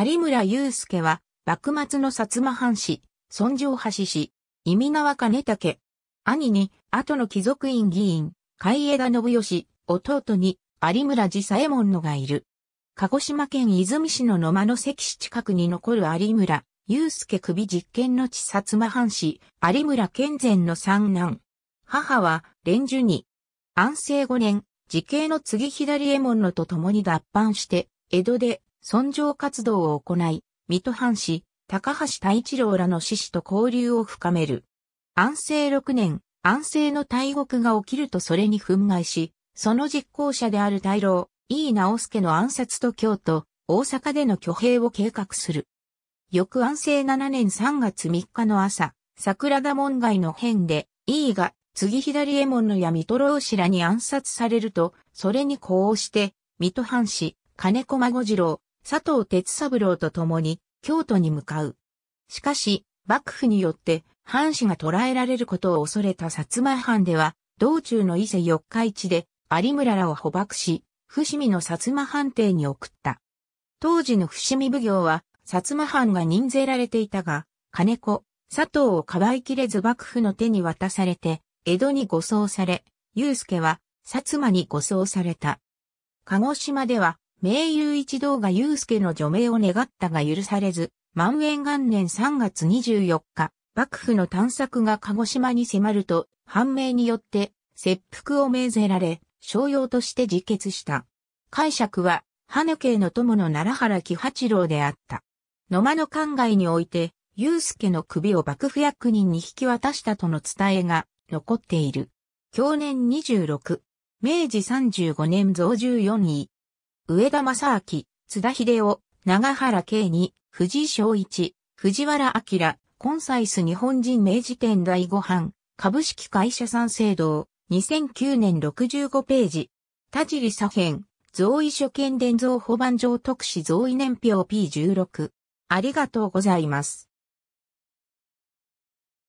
有村祐介は、幕末の薩摩藩士、尊上橋氏、意味川兼武。兄に、後の貴族院議員、海江田信義、弟に、有村寺左衛門のがいる。鹿児島県泉市の野間の関市近くに残る有村、祐介首実験の地薩摩藩士、有村健前の三男。母は、連樹に、安政五年、時系の次左衛門のと共に脱藩して、江戸で尊上活動を行い、水戸藩士、高橋太一郎らの志士と交流を深める。安政6年、安政の大獄が起きるとそれに憤慨し、その実行者である大老、井伊直助の暗殺と京都、大阪での挙兵を計画する。翌安政7年3月3日の朝、桜田門外の変で、井伊が、次左衛門のや水戸老氏らに暗殺されると、それに呼応して、水戸藩士、金子孫次郎、佐藤哲三郎と共に京都に向かう。しかし、幕府によって藩士が捕らえられることを恐れた薩摩藩では、道中の伊勢四日市で有村らを捕獲し、伏見の薩摩藩邸に送った。当時の伏見奉行は、薩摩藩が任ぜられていたが、金子、佐藤をかばいきれず幕府の手に渡されて、江戸に護送され、祐介は、薩摩に護送された。鹿児島では、名優一同が祐介の除名を願ったが許されず、万円元年3月24日、幕府の探索が鹿児島に迫ると、判明によって、切腹を命ぜられ、商用として自決した。解釈は、羽系の友の奈良原喜八郎であった。野間の考えにおいて、祐介の首を幕府役人に引き渡したとの伝えが残っている。去年26、明治35年増14位、上田正明、津田秀夫、長原圭二、藤井昭一、藤原明、コンサイス日本人明治店第5版、株式会社三省堂、2009年65ページ。田尻左辺、増意所見伝蔵保番上特使増意年表 P16。ありがとうございます。